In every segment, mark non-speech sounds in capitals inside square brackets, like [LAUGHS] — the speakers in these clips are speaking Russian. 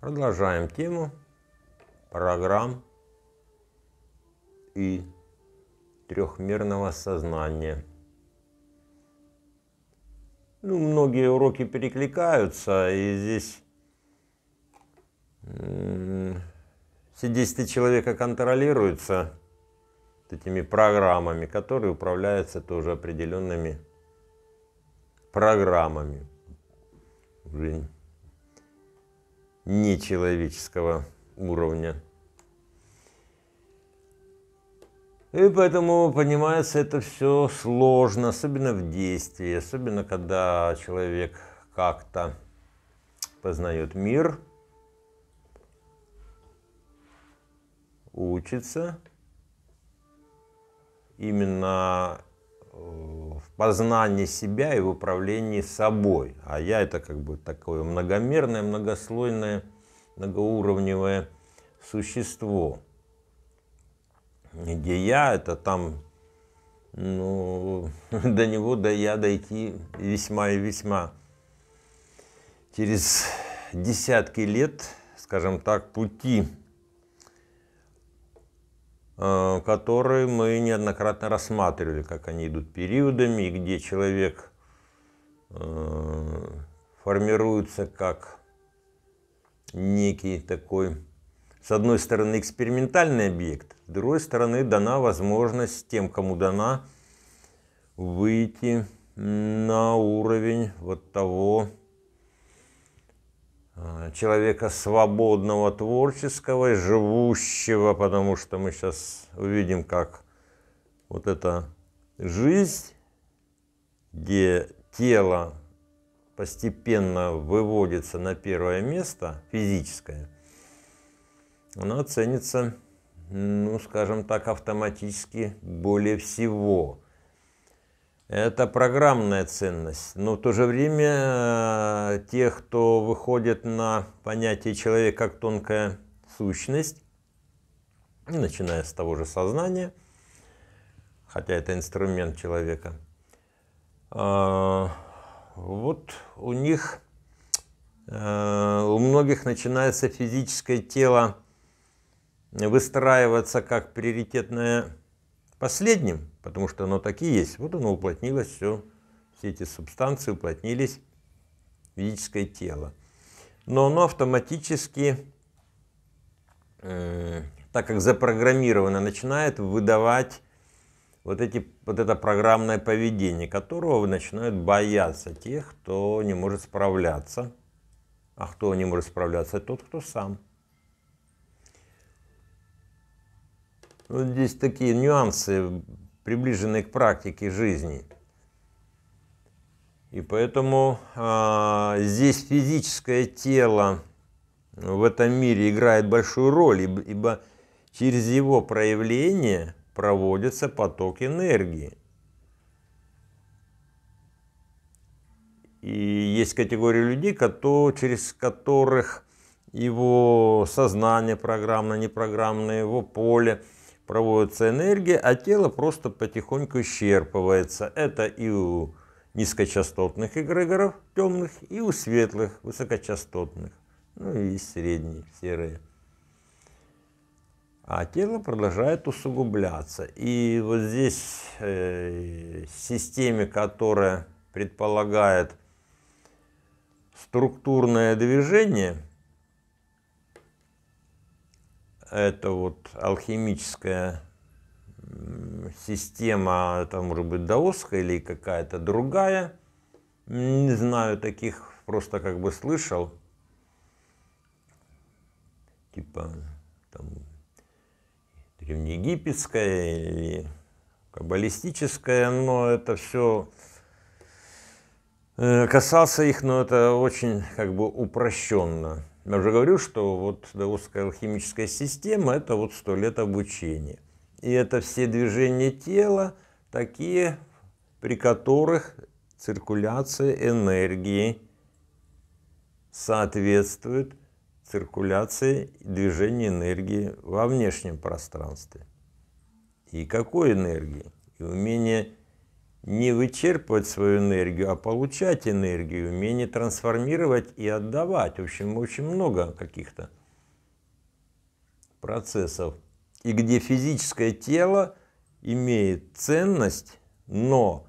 Продолжаем тему программ и трехмерного сознания. Ну, многие уроки перекликаются, и здесь, все действия человека контролируются этими программами, которые управляются тоже определенными программами. Блин нечеловеческого уровня. И поэтому понимается это все сложно, особенно в действии, особенно когда человек как-то познает мир, учится. Именно в познании себя и в управлении собой. А я это как бы такое многомерное, многослойное, многоуровневое существо. Где я, это там, ну, [LAUGHS] до него, до я дойти весьма и весьма через десятки лет, скажем так, пути Э, которые мы неоднократно рассматривали, как они идут периодами, и где человек э, формируется как некий такой, с одной стороны, экспериментальный объект, с другой стороны, дана возможность тем, кому дана, выйти на уровень вот того Э, человека свободного, творческого и живущего, потому что мы сейчас увидим, как вот эта жизнь, где тело постепенно выводится на первое место, физическое, она ценится, ну, скажем так, автоматически более всего – это программная ценность. Но в то же время э, те, кто выходит на понятие человека как тонкая сущность, начиная с того же сознания, хотя это инструмент человека, э, вот у них, э, у многих начинается физическое тело выстраиваться как приоритетное последним, потому что оно такие есть. Вот оно уплотнилось, все, все эти субстанции уплотнились в физическое тело. Но оно автоматически, э, так как запрограммировано, начинает выдавать вот, эти, вот это программное поведение, которого начинают бояться тех, кто не может справляться. А кто не может справляться? Тот, кто сам. Вот здесь такие нюансы приближенный к практике жизни. И поэтому а, здесь физическое тело в этом мире играет большую роль, ибо через его проявление проводится поток энергии. И есть категория людей, которые, через которых его сознание программное, непрограммное, его поле – проводится энергия, а тело просто потихоньку исчерпывается. Это и у низкочастотных эгрегоров темных, и у светлых высокочастотных, ну и средние, серые. А тело продолжает усугубляться. И вот здесь э, системе, которая предполагает структурное движение – это вот алхимическая система, это может быть даосская или какая-то другая. Не знаю таких, просто как бы слышал. Типа там древнеегипетская или каббалистическая, но это все э, касался их, но это очень как бы упрощенно. Я уже говорю, что вот даосская алхимическая система – это вот сто лет обучения. И это все движения тела, такие, при которых циркуляция энергии соответствует циркуляции движения энергии во внешнем пространстве. И какой энергии? И умение не вычерпывать свою энергию, а получать энергию, умение трансформировать и отдавать. В общем, очень много каких-то процессов. И где физическое тело имеет ценность, но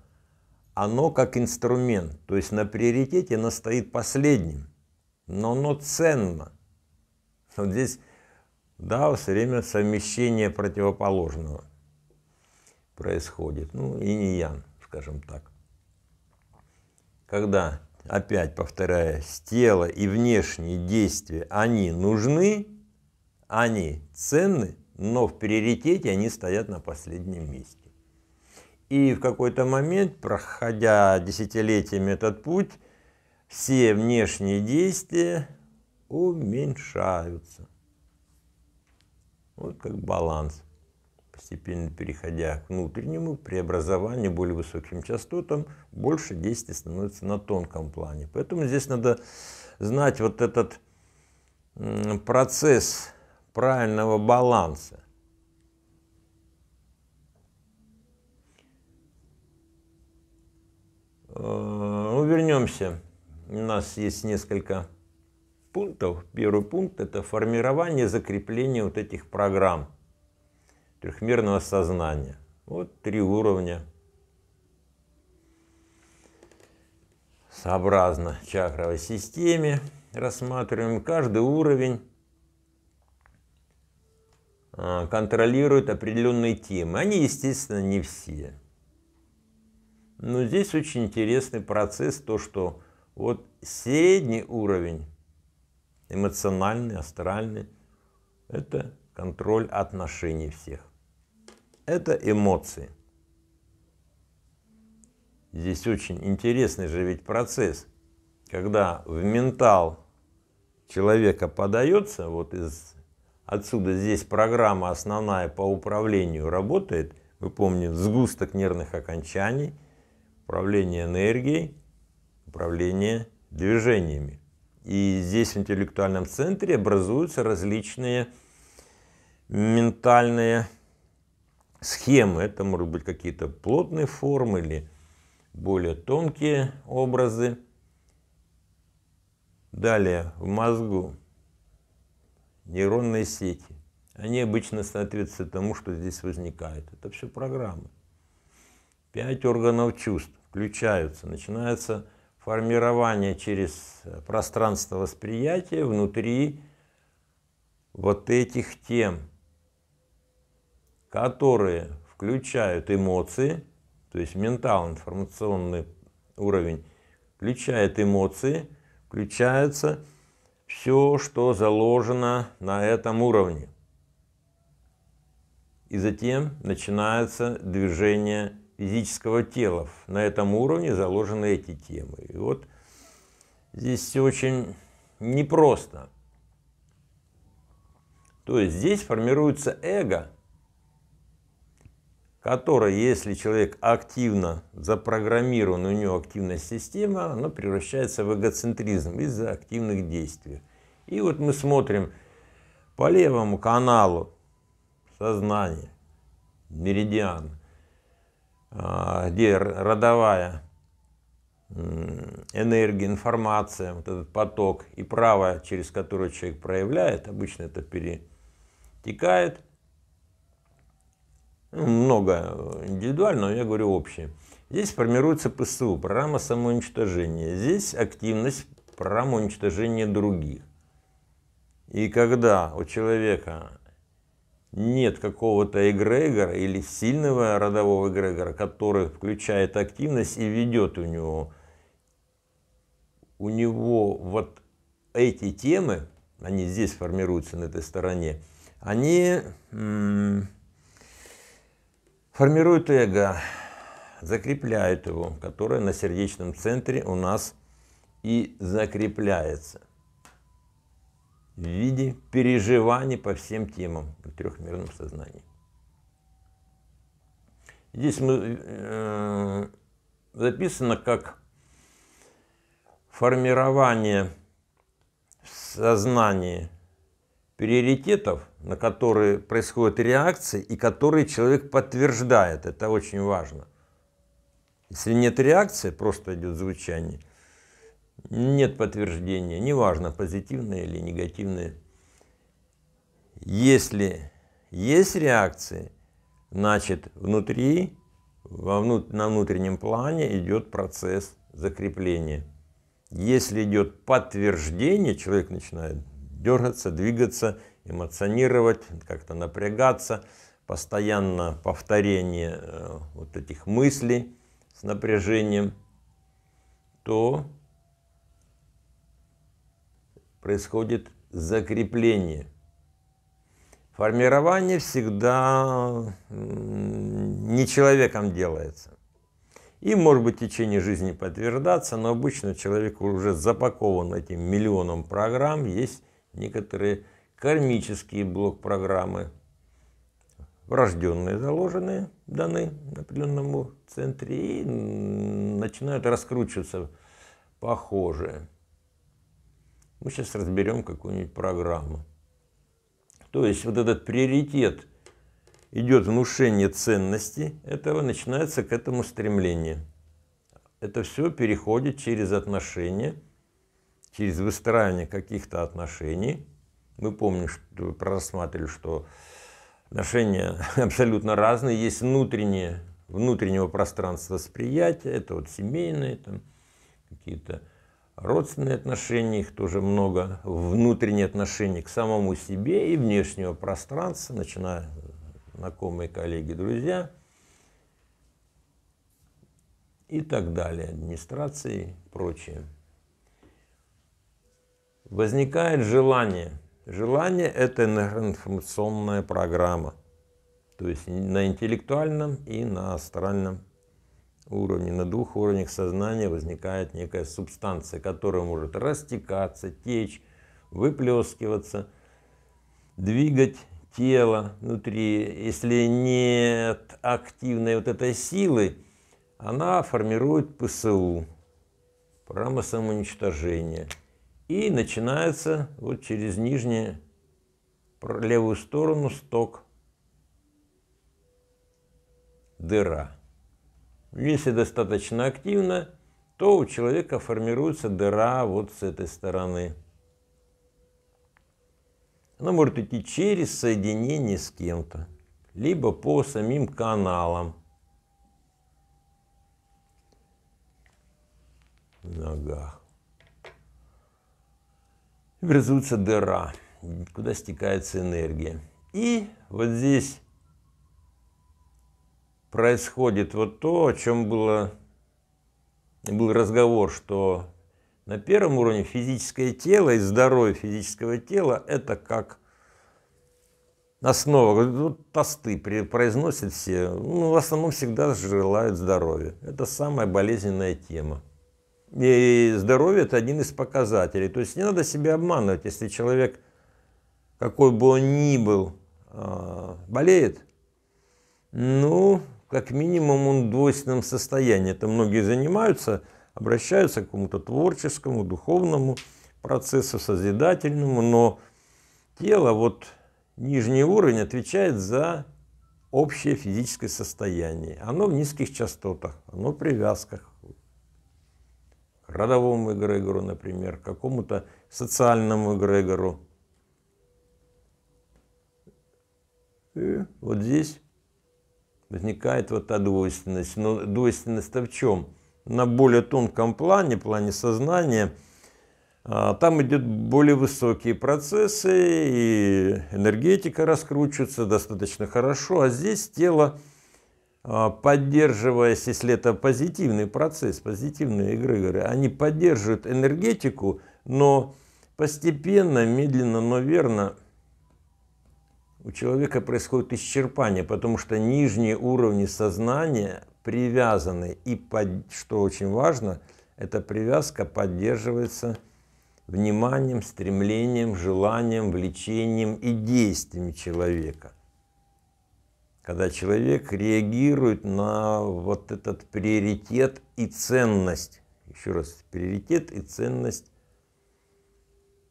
оно как инструмент, то есть на приоритете оно стоит последним, но оно ценно. Вот здесь, да, все время совмещение противоположного происходит, ну, инь и ян скажем так. Когда, опять повторяясь, тело и внешние действия, они нужны, они ценны, но в приоритете они стоят на последнем месте. И в какой-то момент, проходя десятилетиями этот путь, все внешние действия уменьшаются. Вот как баланс постепенно переходя к внутреннему, преобразованию более высоким частотам, больше действий становится на тонком плане. Поэтому здесь надо знать вот этот процесс правильного баланса. Э, ну, вернемся. У нас есть несколько пунктов. Первый пункт – это формирование, закрепление вот этих программ трехмерного сознания. Вот три уровня. Сообразно чакровой системе рассматриваем. Каждый уровень а, контролирует определенные темы. Они, естественно, не все. Но здесь очень интересный процесс, то, что вот средний уровень, эмоциональный, астральный, это контроль отношений всех это эмоции. Здесь очень интересный же ведь процесс, когда в ментал человека подается, вот из отсюда здесь программа основная по управлению работает, вы помните, сгусток нервных окончаний, управление энергией, управление движениями. И здесь в интеллектуальном центре образуются различные ментальные схемы. Это может быть какие-то плотные формы или более тонкие образы. Далее в мозгу нейронные сети. Они обычно соответствуют тому, что здесь возникает. Это все программы. Пять органов чувств включаются. Начинается формирование через пространство восприятия внутри вот этих тем которые включают эмоции, то есть ментал, информационный уровень, включает эмоции, включается все, что заложено на этом уровне. И затем начинается движение физического тела. На этом уровне заложены эти темы. И вот здесь все очень непросто. То есть здесь формируется эго – которая, если человек активно запрограммирован, у него активная система, она превращается в эгоцентризм из-за активных действий. И вот мы смотрим по левому каналу сознания, меридиан, а, где родовая энергия, информация, вот этот поток, и правая, через которую человек проявляет, обычно это перетекает – много индивидуально, но я говорю общее. Здесь формируется ПСУ, программа самоуничтожения. Здесь активность, программа уничтожения других. И когда у человека нет какого-то эгрегора или сильного родового эгрегора, который включает активность и ведет у него, у него вот эти темы, они здесь формируются на этой стороне, они формирует эго, закрепляет его, которое на сердечном центре у нас и закрепляется в виде переживаний по всем темам в трехмерном сознании. Здесь мы, э, записано как формирование в сознании приоритетов, на которые происходят реакции и которые человек подтверждает. Это очень важно. Если нет реакции, просто идет звучание, нет подтверждения, неважно, позитивное или негативное. Если есть реакции, значит внутри, во внут, на внутреннем плане идет процесс закрепления. Если идет подтверждение, человек начинает дергаться, двигаться, эмоционировать, как-то напрягаться, постоянно повторение э, вот этих мыслей с напряжением, то происходит закрепление. Формирование всегда не человеком делается. И может быть в течение жизни подтверждаться, но обычно человек уже запакован этим миллионом программ, есть некоторые кармические блок-программы, врожденные заложенные, даны определенному центре и начинают раскручиваться похожие. Мы сейчас разберем какую-нибудь программу. То есть вот этот приоритет идет внушение ценности этого, начинается к этому стремление. Это все переходит через отношения – через выстраивание каких-то отношений. Мы помним, что просматривали, что отношения [LAUGHS] абсолютно разные. Есть внутренние, внутреннего пространства восприятия, это вот семейные, там какие-то родственные отношения, их тоже много, внутренние отношения к самому себе и внешнего пространства, начиная знакомые, коллеги, друзья и так далее, администрации и прочее возникает желание. Желание – это энергоинформационная программа. То есть на интеллектуальном и на астральном уровне, на двух уровнях сознания возникает некая субстанция, которая может растекаться, течь, выплескиваться, двигать тело внутри. Если нет активной вот этой силы, она формирует ПСУ, программа самоуничтожения. И начинается вот через нижнюю левую сторону сток дыра. Если достаточно активно, то у человека формируется дыра вот с этой стороны. Она может идти через соединение с кем-то, либо по самим каналам. В ногах образуется дыра, куда стекается энергия. И вот здесь происходит вот то, о чем было, был разговор, что на первом уровне физическое тело и здоровье физического тела – это как основа. Вот тосты произносят все, ну, в основном всегда желают здоровья. Это самая болезненная тема. И здоровье – это один из показателей. То есть не надо себя обманывать, если человек, какой бы он ни был, а, болеет, ну, как минимум он в двойственном состоянии. Это многие занимаются, обращаются к какому-то творческому, духовному процессу, созидательному, но тело, вот нижний уровень отвечает за общее физическое состояние. Оно в низких частотах, оно в привязках, родовому эгрегору, например, какому-то социальному эгрегору. И вот здесь возникает вот та двойственность. Но двойственность-то в чем? На более тонком плане, плане сознания, а, там идут более высокие процессы, и энергетика раскручивается достаточно хорошо, а здесь тело а, поддерживаясь, если это позитивный процесс, позитивные эгрегоры, они поддерживают энергетику, но постепенно, медленно, но верно у человека происходит исчерпание, потому что нижние уровни сознания привязаны, и, под, что очень важно, эта привязка поддерживается вниманием, стремлением, желанием, влечением и действиями человека – когда человек реагирует на вот этот приоритет и ценность, еще раз, приоритет и ценность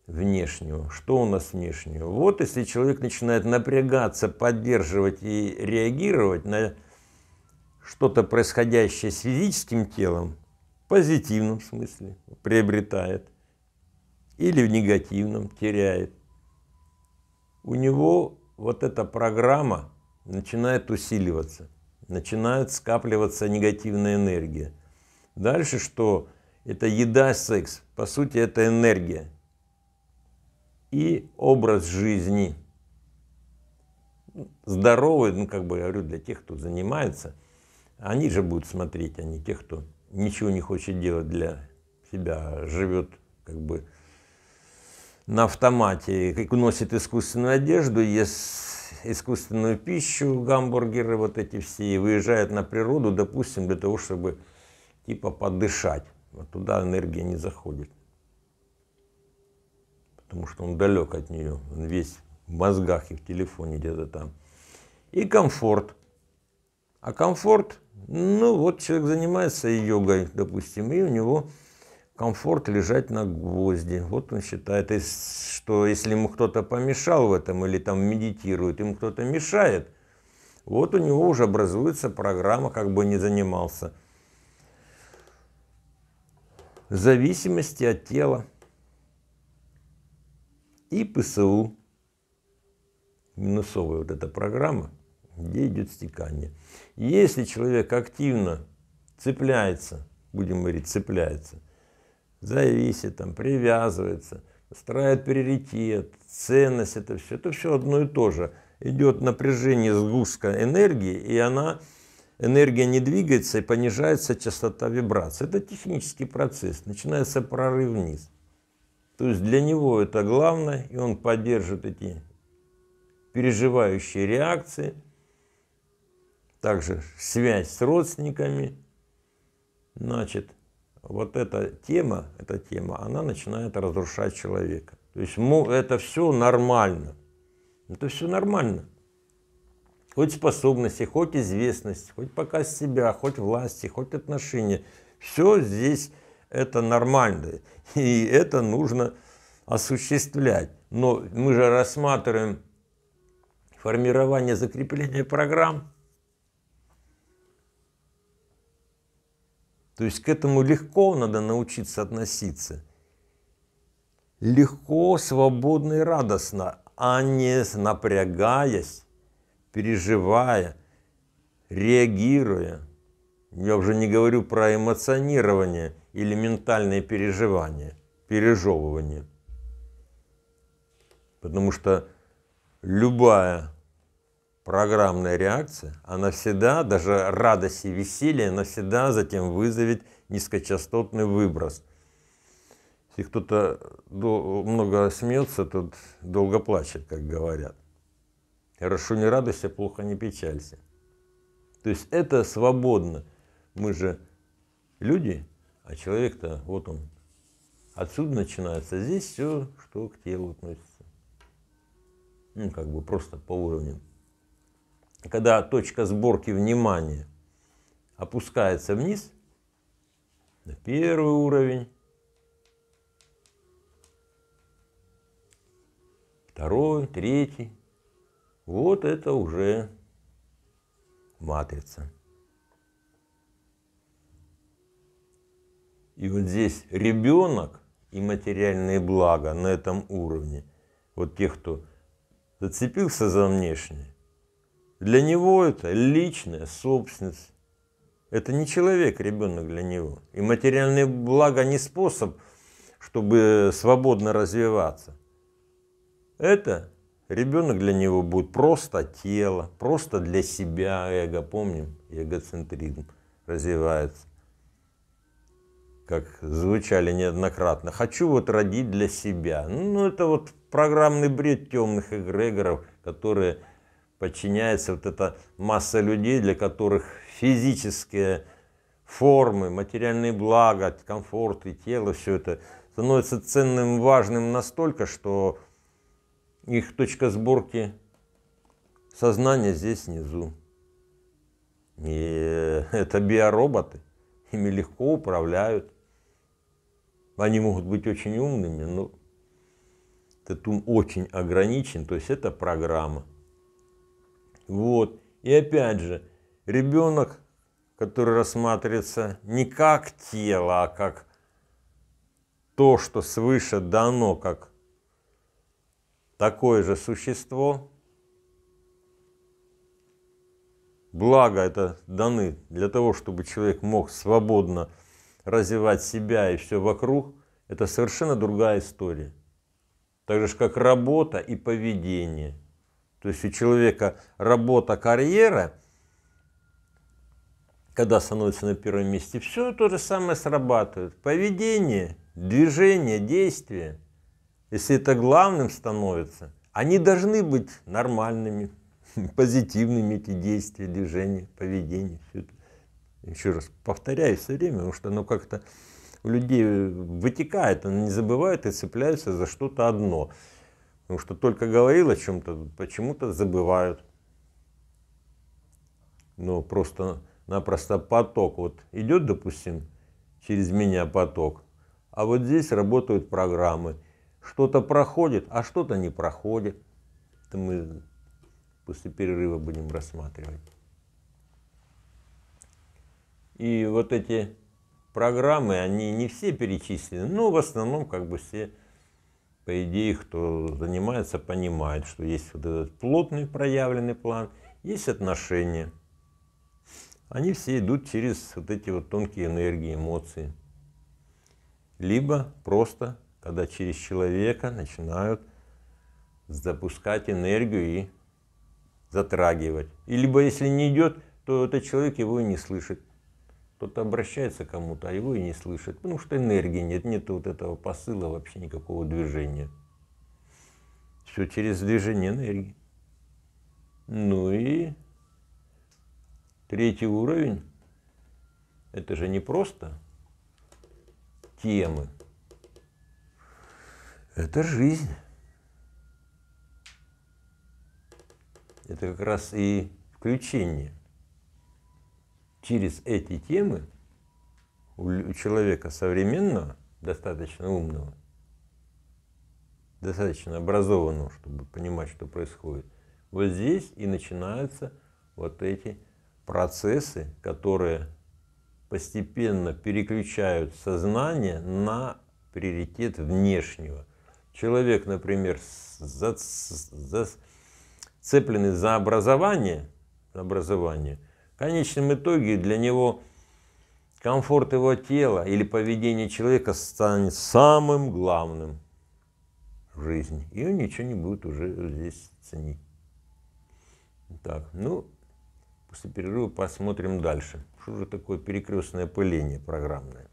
внешнего. Что у нас внешнего? Вот если человек начинает напрягаться, поддерживать и реагировать на что-то происходящее с физическим телом, в позитивном смысле приобретает или в негативном теряет, у него вот эта программа – начинает усиливаться, начинает скапливаться негативная энергия. Дальше что? Это еда, секс. По сути, это энергия. И образ жизни. Здоровый, ну, как бы я говорю, для тех, кто занимается. Они же будут смотреть, а не те, кто ничего не хочет делать для себя, а живет как бы на автомате, как носит искусственную одежду, ест искусственную пищу, гамбургеры вот эти все, и выезжают на природу, допустим, для того, чтобы типа подышать. Вот туда энергия не заходит. Потому что он далек от нее, он весь в мозгах и в телефоне где-то там. И комфорт. А комфорт, ну вот человек занимается йогой, допустим, и у него комфорт лежать на гвозди. Вот он считает, что если ему кто-то помешал в этом или там медитирует, ему кто-то мешает, вот у него уже образуется программа, как бы не занимался. Зависимости от тела и ПСУ. Минусовая вот эта программа, где идет стекание. Если человек активно цепляется, будем говорить, цепляется – зависит, там, привязывается, ставит приоритет, ценность, это все, это все одно и то же. Идет напряжение сгустка энергии, и она, энергия не двигается, и понижается частота вибрации. Это технический процесс, начинается прорыв вниз. То есть для него это главное, и он поддержит эти переживающие реакции, также связь с родственниками, значит, вот эта тема, эта тема, она начинает разрушать человека. То есть ему это все нормально. Это все нормально. Хоть способности, хоть известность, хоть показ себя, хоть власти, хоть отношения. Все здесь это нормально. И это нужно осуществлять. Но мы же рассматриваем формирование закрепления программ, То есть к этому легко надо научиться относиться. Легко, свободно и радостно, а не напрягаясь, переживая, реагируя. Я уже не говорю про эмоционирование или ментальные переживания, пережевывание. Потому что любая программная реакция, она всегда, даже радость и веселье, она всегда затем вызовет низкочастотный выброс. Если кто-то много смеется, тот долго плачет, как говорят. Хорошо не радуйся, плохо не печалься. То есть это свободно. Мы же люди, а человек-то вот он. Отсюда начинается. Здесь все, что к телу относится. Ну, как бы просто по уровню когда точка сборки внимания опускается вниз, на первый уровень, второй, третий, вот это уже матрица. И вот здесь ребенок и материальные блага на этом уровне, вот тех, кто зацепился за внешнее, для него это личная собственность. Это не человек, ребенок для него. И материальные блага не способ, чтобы свободно развиваться. Это ребенок для него будет просто тело, просто для себя эго. Помним, эгоцентризм развивается. Как звучали неоднократно. Хочу вот родить для себя. Ну, это вот программный бред темных эгрегоров, которые подчиняется вот эта масса людей, для которых физические формы, материальные блага, комфорт и тело, все это становится ценным, важным настолько, что их точка сборки сознания здесь внизу. И [LAUGHS] это биороботы, ими легко управляют. Они могут быть очень умными, но этот ум очень ограничен, то есть это программа. Вот. И опять же, ребенок, который рассматривается не как тело, а как то, что свыше дано, как такое же существо, благо это даны для того, чтобы человек мог свободно развивать себя и все вокруг, это совершенно другая история. Так же, как работа и поведение. То есть у человека работа, карьера, когда становится на первом месте, все то же самое срабатывает. Поведение, движение, действие, если это главным становится, они должны быть нормальными, [LAUGHS] позитивными эти действия, движения, поведение. Все это. Еще раз повторяю все время, потому что оно как-то у людей вытекает, они не забывают и цепляются за что-то одно. Потому что только говорил о чем-то, почему-то забывают. Но просто-напросто поток. Вот идет, допустим, через меня поток, а вот здесь работают программы. Что-то проходит, а что-то не проходит. Это мы после перерыва будем рассматривать. И вот эти программы, они не все перечислены, но в основном как бы все по идее, кто занимается, понимает, что есть вот этот плотный проявленный план, есть отношения. Они все идут через вот эти вот тонкие энергии, эмоции. Либо просто, когда через человека начинают запускать энергию и затрагивать. И либо если не идет, то этот человек его и не слышит. Кто-то обращается к кому-то, а его и не слышит, потому что энергии нет, нет вот этого посыла вообще никакого движения. Все через движение энергии. Ну и третий уровень, это же не просто темы, это жизнь. Это как раз и включение через эти темы у человека современного, достаточно умного, достаточно образованного, чтобы понимать, что происходит, вот здесь и начинаются вот эти процессы, которые постепенно переключают сознание на приоритет внешнего. Человек, например, зацепленный за образование, образование – в конечном итоге для него комфорт его тела или поведение человека станет самым главным в жизни. И он ничего не будет уже здесь ценить. Так, ну, после перерыва посмотрим дальше. Что же такое перекрестное пыление программное?